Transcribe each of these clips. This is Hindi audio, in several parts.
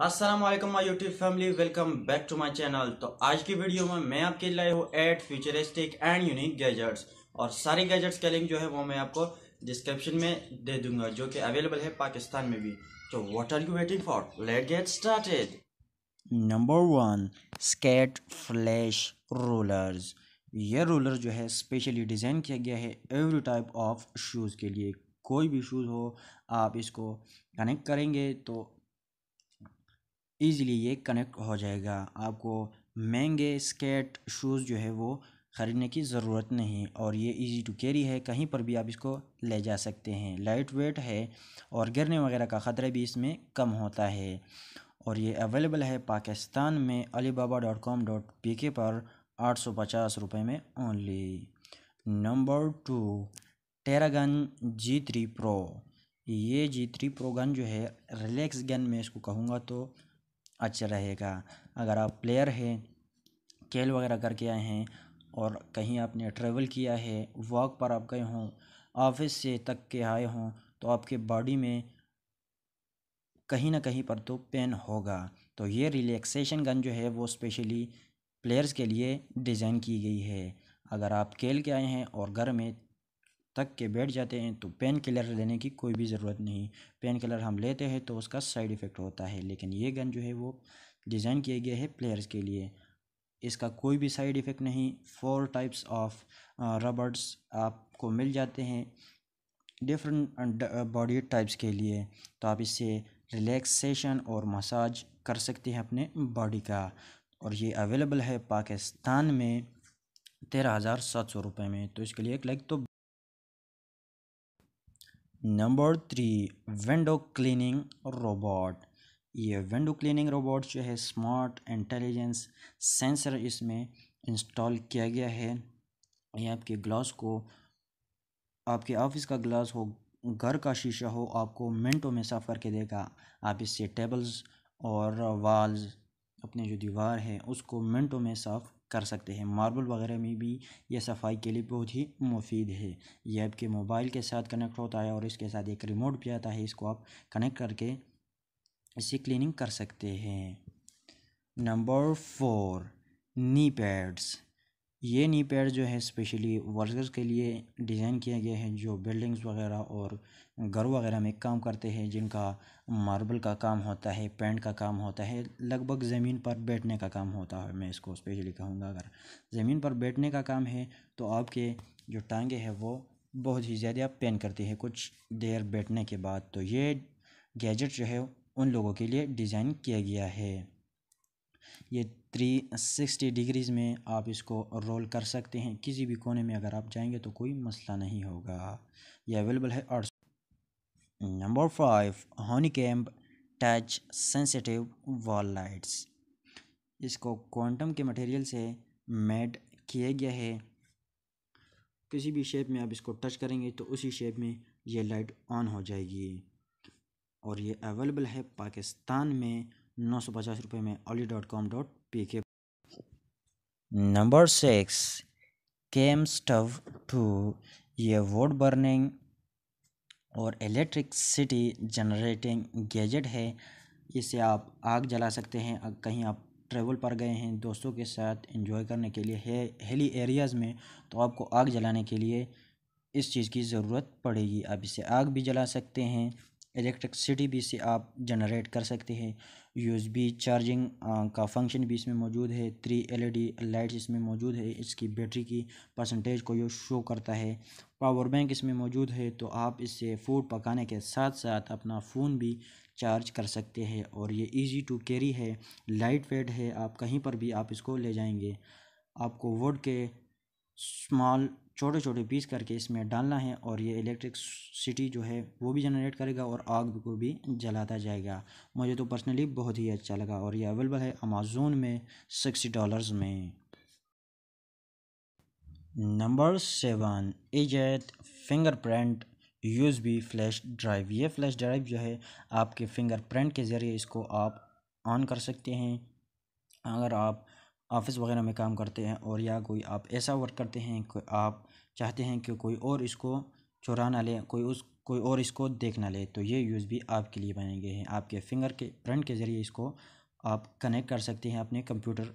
Aslam my YouTube family welcome back to my channel तो आज की वीडियो में मैं आपके लिए हूँ eight futuristic and unique gadgets और सारे गैजेट्स का लिंक जो है वो मैं आपको डिस्क्रिप्शन में दे दूंगा जो कि अवेलेबल है पाकिस्तान में भी तो what are you waiting for let get started number one skate flash rollers ये रोलर जो है स्पेशली डिज़ाइन किया गया है एवरी टाइप ऑफ शूज़ के लिए कोई भी शूज़ हो आप इसको कनेक्ट करेंगे तो ईज़िली ये कनेक्ट हो जाएगा आपको महंगे स्केट शूज़ जो है वो ख़रीदने की ज़रूरत नहीं और ये इजी टू कैरी है कहीं पर भी आप इसको ले जा सकते हैं लाइट वेट है और गिरने वगैरह का ख़तरा भी इसमें कम होता है और ये अवेलेबल है पाकिस्तान में Alibaba dot com dot P K पर आठ सौ पचास रुपये में ओनली नंबर टू टेरागन जी थ्री प्रो ये जी थ्री प्रो गन जो है रिलैक्स गन में इसको कहूँगा तो अच्छा रहेगा अगर आप प्लेयर हैं खेल वगैरह करके आए हैं और कहीं आपने ट्रेवल किया है वॉक पर आप गए हों ऑफिस से तक के आए हों तो आपके बॉडी में कहीं ना कहीं पर तो पेन होगा तो ये रिलैक्सेशन गन जो है वो स्पेशली प्लेयर्स के लिए डिज़ाइन की गई है अगर आप खेल के आए हैं और घर में तक के बैठ जाते हैं तो पेन किलर लेने की कोई भी ज़रूरत नहीं पेन किलर हम लेते हैं तो उसका साइड इफ़ेक्ट होता है लेकिन ये गन जो है वो डिज़ाइन किया गया है प्लेयर्स के लिए इसका कोई भी साइड इफ़ेक्ट नहीं फोर टाइप्स ऑफ रबर्स आपको मिल जाते हैं डिफरेंट बॉडी टाइप्स के लिए तो आप इससे रिलैक्सेशन और मसाज कर सकते हैं अपने बॉडी का और ये अवेलेबल है पाकिस्तान में तेरह हज़ार सात सौ रुपये में तो इसके लिए एक लाइक तो number three window cleaning robot ये विंडो क्लीनिंग रोबोट जो है स्मार्ट इंटेलिजेंस सेंसर इसमें इंस्टॉल किया गया है ये आपके ग्लास को आपके ऑफिस का ग्लास हो घर का शीशा हो आपको मिनटों में साफ़ करके देगा आप इससे टेबल्स और वाल्स अपने जो दीवार है उसको मिनटों में साफ़ कर सकते हैं मार्बल वगैरह में भी यह सफाई के लिए बहुत ही मुफीद है यह आपके मोबाइल के साथ कनेक्ट होता है और इसके साथ एक रिमोट भी आता है इसको आप कनेक्ट करके इसे क्लीनिंग कर सकते हैं नंबर फोर नी पैड्स ये नी पैड जो है स्पेशली वर्कर्स के लिए डिज़ाइन किया गया है जो बिल्डिंग्स वगैरह और घर वगैरह में काम करते हैं जिनका मार्बल का काम होता है पेंट का काम होता है लगभग ज़मीन पर बैठने का काम होता है मैं इसको स्पेशली कहूँगा अगर ज़मीन पर बैठने का काम है तो आपके जो टांगे हैं वो बहुत ही ज़्यादा पेन करती है कुछ देर बैठने के बाद तो ये गैजेट जो है उन लोगों के लिए डिज़ाइन किया गया है ये थ्री सिक्सटी डिग्रीज़ में आप इसको रोल कर सकते हैं किसी भी कोने में अगर आप जाएंगे तो कोई मसला नहीं होगा ये अवेलेबल है आठ Number honey honeycomb touch sensitive wall lights इसको क्वांटम के मटेरियल से मेड किया गया है किसी भी शेप में आप इसको टच करेंगे तो उसी शेप में ये लाइट ऑन हो जाएगी और ये अवेलेबल है पाकिस्तान में नौ सौ पचास रुपये में ऑली dot com dot P K number six camp stove two ये वोट बर्निंग और इलेक्ट्रिकसिटी जनरेटिंग गैजेट है इसे आप आग जला सकते हैं कहीं आप ट्रेवल पर गए हैं दोस्तों के साथ इंजॉय करने के लिए है हिली एरियाज़ में तो आपको आग जलाने के लिए इस चीज़ की ज़रूरत पड़ेगी आप इसे आग भी जला सकते हैं इलेक्ट्रिकसिटी भी इसे आप जनरेट कर सकते हैं यूएसबी चार्जिंग का फंक्शन भी इसमें मौजूद है थ्री एलईडी लाइट्स इसमें मौजूद है इसकी बैटरी की परसेंटेज को ये शो करता है पावर बैंक इसमें मौजूद है तो आप इससे फूड पकाने के साथ साथ अपना फ़ोन भी चार्ज कर सकते हैं और ये इजी टू कैरी है लाइट वेट है आप कहीं पर भी आप इसको ले जाएंगे आपको वुड के स्मॉल छोटे छोटे पीस करके इसमें डालना है और ये इलेक्ट्रिक सिटी जो है वो भी जनरेट करेगा और आग को भी जलाता जाएगा मुझे तो पर्सनली बहुत ही अच्छा लगा और ये अवेलेबल है अमेजोन में सिक्सटी डॉलर्स में number seven print fingerprint USB flash drive ये फ्लैश ड्राइव जो है आपके फिंगरप्रिंट के ज़रिए इसको आप ऑन कर सकते हैं अगर आप ऑफिस वगैरह में काम करते हैं और या कोई आप ऐसा वर्क करते हैं कि आप चाहते हैं कि कोई और इसको चुरा ना ले कोई उस कोई और इसको देख ना ले तो ये यूज़ भी आपके लिए बनाए गए हैं आपके फिंगर के प्रिंट के ज़रिए इसको आप कनेक्ट कर सकते हैं अपने कंप्यूटर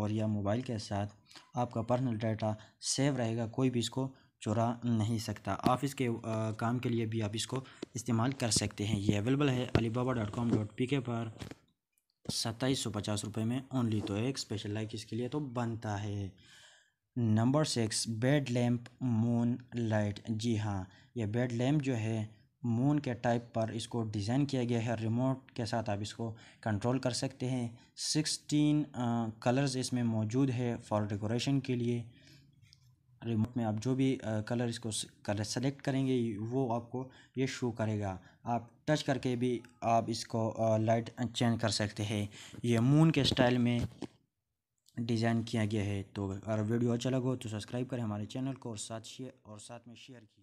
और या मोबाइल के साथ आपका पर्सनल डाटा सेव रहेगा कोई भी इसको चुरा नहीं सकता ऑफिस के आ, काम के लिए भी आप इसको इस्तेमाल कर सकते हैं ये अवेलेबल है Alibaba dot dot P K पर सत्ताईस सौ पचास रुपये में ओनली तो एक स्पेशल लाइक इसके लिए तो बनता है number six bed lamp moon light जी हाँ ये बेड लैम्प जो है मून के टाइप पर इसको डिज़ाइन किया गया है रिमोट के साथ आप इसको कंट्रोल कर सकते हैं सिक्सटीन कलर्स इसमें मौजूद है फॉर डेकोरेशन के लिए रिमोट में आप जो भी कलर इसको कलर सेलेक्ट करेंगे वो आपको ये शो करेगा आप टच करके भी आप इसको लाइट चेंज कर सकते हैं ये मून के स्टाइल में डिज़ाइन किया गया है तो अगर वीडियो अच्छा लगो तो सब्सक्राइब करें हमारे चैनल को और साथ शेयर और साथ में शेयर किया